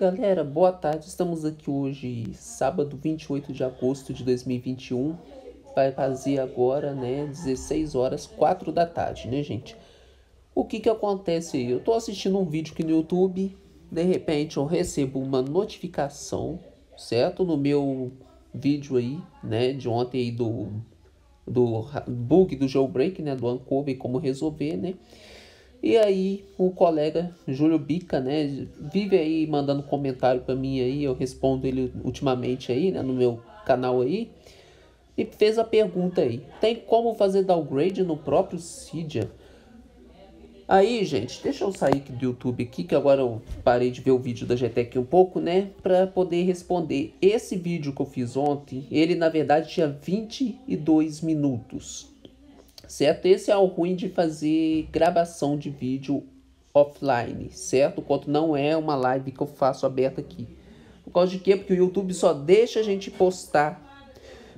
Galera, boa tarde. Estamos aqui hoje, sábado 28 de agosto de 2021. Vai fazer agora, né, 16 horas, 4 da tarde, né, gente? O que que acontece aí? Eu tô assistindo um vídeo aqui no YouTube, de repente eu recebo uma notificação, certo? No meu vídeo aí, né, de ontem aí do do bug do jailbreak, né, do e como resolver, né? E aí o colega Júlio Bica, né, vive aí mandando comentário para mim aí, eu respondo ele ultimamente aí, né, no meu canal aí. E fez a pergunta aí: "Tem como fazer downgrade no próprio Cydia?" Aí, gente, deixa eu sair do YouTube aqui, que agora eu parei de ver o vídeo da GTEC um pouco, né? Pra poder responder. Esse vídeo que eu fiz ontem, ele na verdade tinha 22 minutos certo? Esse é o ruim de fazer gravação de vídeo offline, certo? Quanto não é uma live que eu faço aberta aqui. Por causa de quê? Porque o YouTube só deixa a gente postar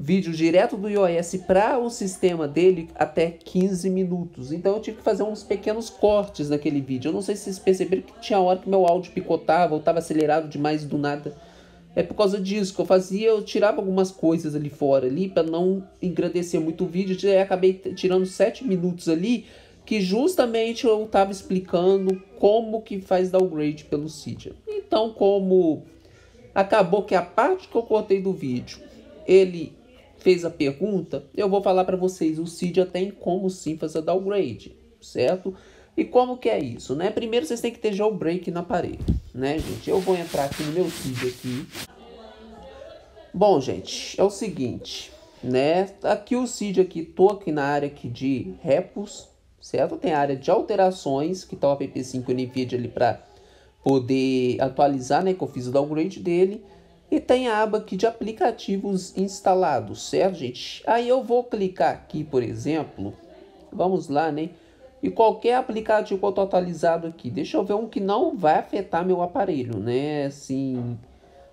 vídeo direto do iOS para o sistema dele até 15 minutos. Então eu tive que fazer uns pequenos cortes naquele vídeo. Eu não sei se vocês perceberam que tinha hora que meu áudio picotava ou estava acelerado demais do nada. É por causa disso que eu fazia, eu tirava algumas coisas ali fora ali para não engrandecer muito o vídeo, e acabei tirando 7 minutos ali que justamente eu estava explicando como que faz downgrade pelo Cydia. Então, como acabou que a parte que eu cortei do vídeo, ele fez a pergunta, eu vou falar para vocês, o Cydia tem como sim fazer downgrade, certo? E como que é isso, né? Primeiro vocês têm que ter jailbreak na parede, né, gente? Eu vou entrar aqui no meu vídeo aqui. Bom, gente, é o seguinte, né? Aqui o seed aqui, tô aqui na área aqui de repos, certo? Tem a área de alterações, que tá o app 5 NVIDIA ali para poder atualizar, né? Que eu fiz o downgrade dele. E tem a aba aqui de aplicativos instalados, certo, gente? Aí eu vou clicar aqui, por exemplo. Vamos lá, né? e qualquer aplicativo totalizado aqui. Deixa eu ver um que não vai afetar meu aparelho, né? Assim,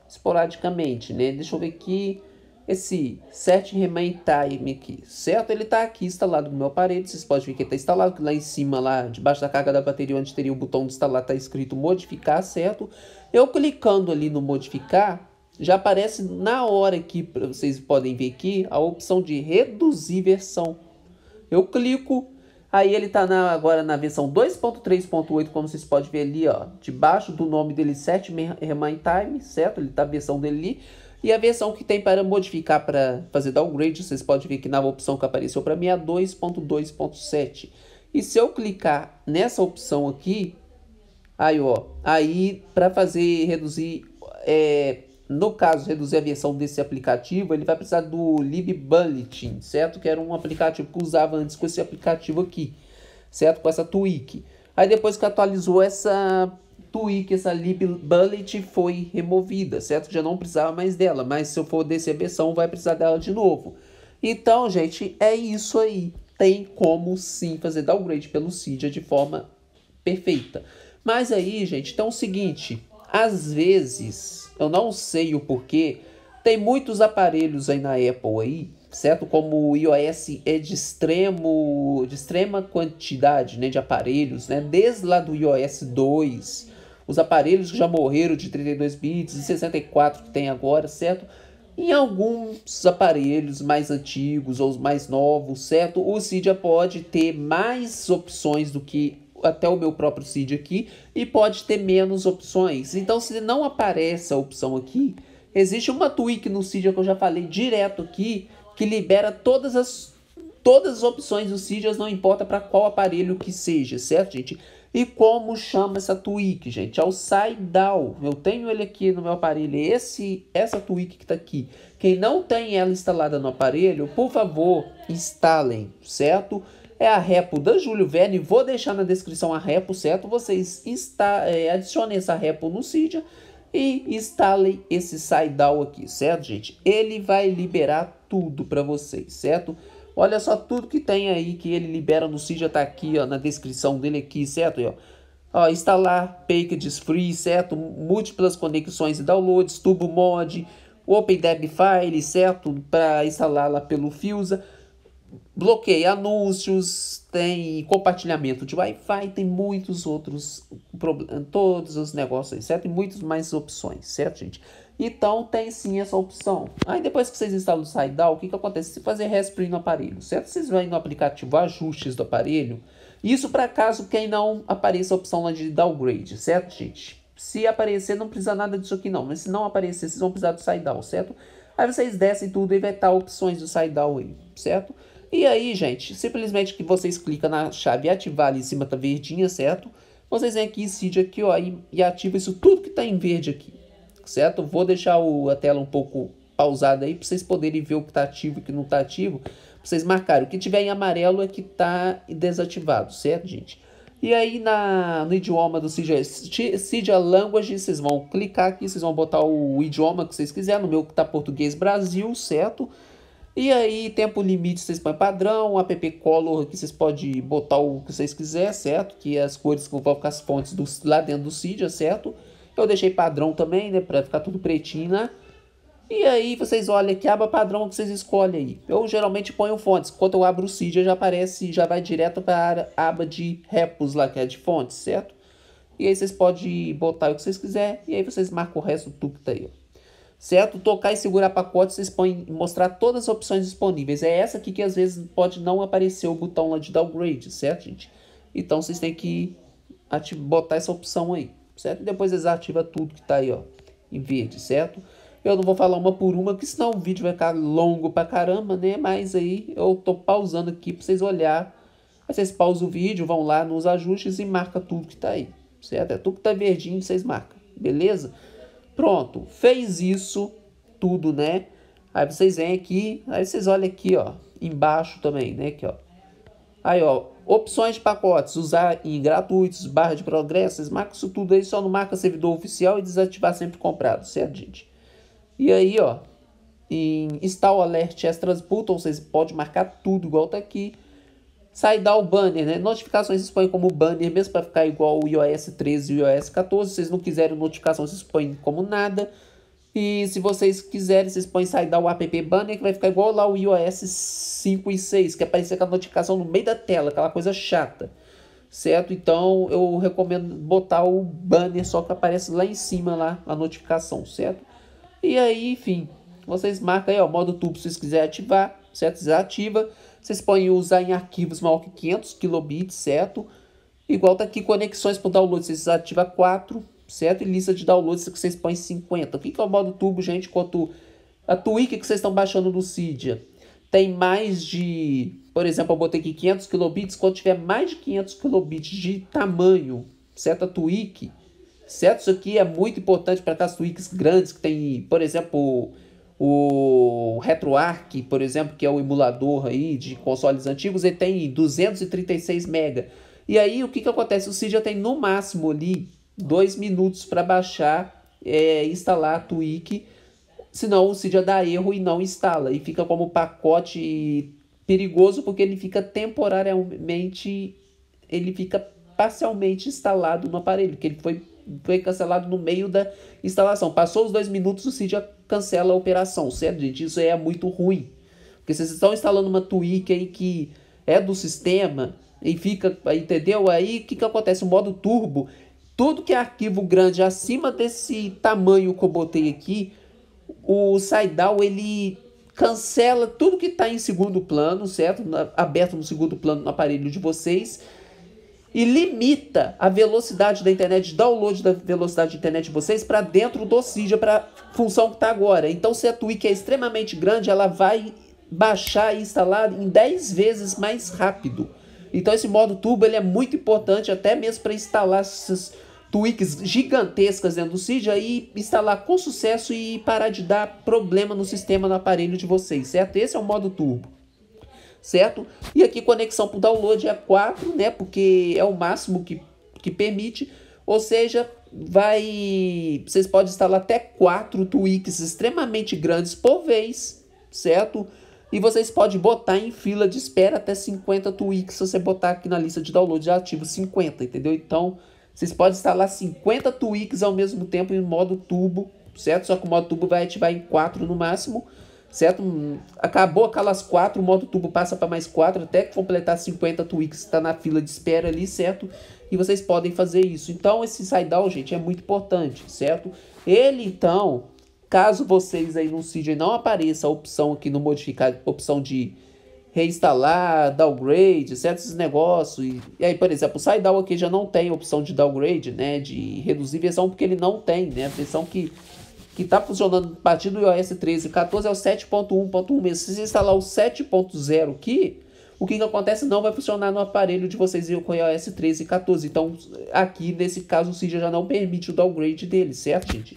esporadicamente, né? Deixa eu ver aqui esse Set Remain Time aqui, certo? Ele tá aqui instalado no meu aparelho, vocês podem ver que tá instalado, lá em cima, lá debaixo da carga da bateria, onde teria o botão de instalar, tá escrito modificar, certo? Eu clicando ali no modificar, já aparece na hora aqui, vocês podem ver aqui, a opção de reduzir versão. Eu clico, Aí ele tá na, agora na versão 2.3.8, como vocês podem ver ali, ó, debaixo do nome dele, 7 Remind Time, certo? Ele tá a versão dele ali. E a versão que tem para modificar, para fazer downgrade, vocês podem ver que na opção que apareceu para mim é 2.2.7. E se eu clicar nessa opção aqui, aí ó, aí para fazer reduzir é, no caso, reduzir a versão desse aplicativo, ele vai precisar do LibBulletin, certo? Que era um aplicativo que usava antes com esse aplicativo aqui, certo? Com essa tweak. Aí depois que atualizou essa tweak, essa LibBullet foi removida, certo? Já não precisava mais dela, mas se eu for descer a versão, vai precisar dela de novo. Então, gente, é isso aí. Tem como sim fazer downgrade pelo Cydia de forma perfeita. Mas aí, gente, então é o seguinte às vezes, eu não sei o porquê, tem muitos aparelhos aí na Apple aí, certo? Como o iOS é de extremo, de extrema quantidade, né, de aparelhos, né? Desde lá do iOS 2, os aparelhos que já morreram de 32 bits e 64 que tem agora, certo? Em alguns aparelhos mais antigos ou os mais novos, certo? O Cydia pode ter mais opções do que até o meu próprio seed aqui e pode ter menos opções. Então, se não aparece a opção aqui, existe uma tweak no seed é que eu já falei direto aqui, que libera todas as todas as opções do Sidious, não importa para qual aparelho que seja, certo, gente? E como chama essa tweak, gente? É o SideDown. Eu tenho ele aqui no meu aparelho, é esse, essa tweak que está aqui. Quem não tem ela instalada no aparelho, por favor, instalem, certo? é a repo da Júlio Vene, Vou deixar na descrição a repo, certo? Vocês insta, é, adicionem essa repo no Cydia e instalem esse SciDAO aqui, certo, gente? Ele vai liberar tudo para vocês, certo? Olha só tudo que tem aí que ele libera no Cydia, tá aqui ó, na descrição dele aqui, certo? E, ó, ó, instalar packages free, certo? Múltiplas conexões e downloads, tubo mod, OpenDebFile, certo? Para instalar lá pelo Fusa bloqueia anúncios, tem compartilhamento de Wi-Fi, tem muitos outros todos os negócios, certo? E muitas mais opções, certo, gente? Então tem sim essa opção. Aí depois que vocês instalam o SideDown, o que, que acontece? Se fazer respray no aparelho, certo? Vocês vão no aplicativo ajustes do aparelho. Isso para caso quem não apareça a opção lá de downgrade, certo, gente? Se aparecer, não precisa nada disso aqui não. Mas se não aparecer, vocês vão precisar do SideDown, certo? Aí vocês descem tudo e vai estar opções do SideDown aí, certo? E aí, gente, simplesmente que vocês clicam na chave ativar ali em cima, tá verdinha, certo? Vocês vêm aqui em seed aqui, ó, e, e ativa isso tudo que tá em verde aqui, certo? Vou deixar o, a tela um pouco pausada aí para vocês poderem ver o que tá ativo e o que não tá ativo, pra vocês marcarem. O que tiver em amarelo é que tá desativado, certo, gente? E aí na, no idioma do Cydia Language, vocês vão clicar aqui, vocês vão botar o idioma que vocês quiserem, no meu que tá português Brasil, certo? E aí, tempo limite vocês põem padrão, app color que vocês podem botar o que vocês quiser, certo? Que as cores que vão ficar as fontes do, lá dentro do Cydia, certo? Eu deixei padrão também, né, para ficar tudo pretinho Né? E aí vocês olham que aba padrão que vocês escolhem aí. Eu geralmente ponho fontes. Quando eu abro o Cydia já aparece, já vai direto para a aba de repos lá, que é de fontes, certo? E aí vocês podem botar o que vocês quiserem. E aí vocês marcam o resto do que tá aí, ó certo? Tocar e segurar pacotes, vocês podem mostrar todas as opções disponíveis. É essa aqui que às vezes pode não aparecer o botão lá de downgrade, certo, gente? Então, vocês têm que botar essa opção aí, certo? depois eles ativam tudo que tá aí, ó, em verde, certo? Eu não vou falar uma por uma, que senão o vídeo vai ficar longo pra caramba, né? Mas aí eu tô pausando aqui pra vocês olhar. vocês pausam o vídeo, vão lá nos ajustes e marca tudo que tá aí, certo? É tudo que tá verdinho, vocês marcam, beleza? Pronto, fez isso tudo, né? Aí vocês vêm aqui, aí vocês olham aqui, ó, embaixo também, né, aqui, ó. Aí, ó, opções de pacotes, usar em gratuitos, barra de progressos, marca isso tudo aí, só não marca servidor oficial e desativar sempre comprado, certo gente? E aí, ó, em install alert extras button, vocês podem marcar tudo igual tá aqui sai dar o banner, né? Notificações se como banner, mesmo para ficar igual o iOS 13 e o iOS 14. Se vocês não quiserem notificação, se expõem como nada. E se vocês quiserem, vocês põem sai da o app banner, que vai ficar igual lá o iOS 5 e 6, que é aparecer aquela notificação no meio da tela, aquela coisa chata. Certo? Então eu recomendo botar o banner só que aparece lá em cima lá a notificação, certo? E aí, enfim, vocês marcam aí, ó, modo turbo se vocês quiserem ativar, certo? Desativa. Vocês podem usar em arquivos maior que 500 kilobits, certo? Igual tá aqui conexões para download, vocês ativam 4, certo? E lista de downloads que vocês põem 50. O que, que é o modo turbo, gente, quanto a Twig que vocês estão baixando no Cydia? Tem mais de, por exemplo, eu botei aqui 500 kilobits, quando tiver mais de 500 kilobits de tamanho, certo? A Twig, certo? Isso aqui é muito importante para aquelas Twigs grandes que tem, por exemplo, o RetroArch, por exemplo, que é o emulador aí de consoles antigos, ele tem 236 MB. E aí o que, que acontece? O Cydia tem no máximo ali dois minutos para baixar é, instalar a Twig, senão o Cydia dá erro e não instala. E fica como pacote perigoso porque ele fica temporariamente, ele fica parcialmente instalado no aparelho, que ele foi foi cancelado no meio da instalação. Passou os dois minutos, o CID já cancela a operação, certo, gente? Isso é muito ruim. Porque vocês estão instalando uma tweak aí que é do sistema e fica, entendeu? Aí o que, que acontece? O modo turbo, tudo que é arquivo grande acima desse tamanho que eu botei aqui, o SideDown ele cancela tudo que está em segundo plano, certo? aberto no segundo plano no aparelho de vocês e limita a velocidade da internet, download da velocidade da internet de vocês para dentro do Cydia, para função que está agora. Então, se a tweak é extremamente grande, ela vai baixar e instalar em 10 vezes mais rápido. Então, esse modo turbo ele é muito importante, até mesmo para instalar essas tweaks gigantescas dentro do Cydia e instalar com sucesso e parar de dar problema no sistema, no aparelho de vocês, certo? Esse é o modo turbo certo? E aqui conexão para o download é 4, né? Porque é o máximo que, que permite, ou seja, vai. Vocês podem instalar até 4 tweaks extremamente grandes por vez, certo? E vocês podem botar em fila de espera até 50 tweaks se você botar aqui na lista de download ativo 50, entendeu? Então, vocês podem instalar 50 tweaks ao mesmo tempo em modo tubo certo? Só que o modo tubo vai ativar em 4 no máximo certo? Acabou aquelas quatro, o modo tubo passa para mais quatro, até completar 50 tweaks, está na fila de espera ali, certo? E vocês podem fazer isso. Então, esse side-down, gente, é muito importante, certo? Ele, então, caso vocês aí no CJ não apareça a opção aqui no modificar, opção de reinstalar, downgrade, certo? Esses negócios. E, e, aí, por exemplo, o down aqui já não tem opção de downgrade, né? De reduzir versão, porque ele não tem, né? A versão que que está funcionando a partir do iOS 13 14 é o 7.1.1 mesmo. Se você instalar o 7.0 aqui, o que, que acontece não vai funcionar no aparelho de vocês com o iOS 13 e 14. Então, aqui nesse caso, o Cydia já não permite o downgrade dele, certo, gente?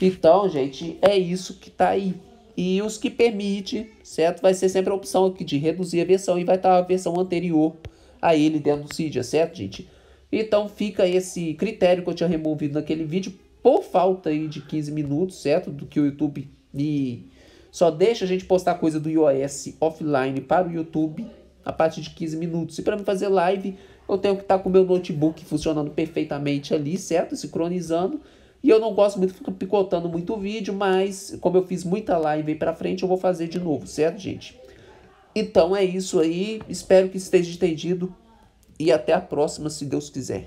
Então, gente, é isso que tá aí. E os que permite, certo? Vai ser sempre a opção aqui de reduzir a versão e vai estar tá a versão anterior a ele dentro do Cydia, certo, gente? Então fica esse critério que eu tinha removido naquele vídeo por falta aí de 15 minutos, certo? Do que o YouTube me só deixa a gente postar coisa do iOS offline para o YouTube a partir de 15 minutos. E para me fazer live, eu tenho que estar tá com meu notebook funcionando perfeitamente ali, certo? Sincronizando. E eu não gosto muito de ficar picotando muito vídeo, mas como eu fiz muita live aí para frente, eu vou fazer de novo, certo, gente? Então é isso aí. Espero que esteja entendido. E até a próxima, se Deus quiser.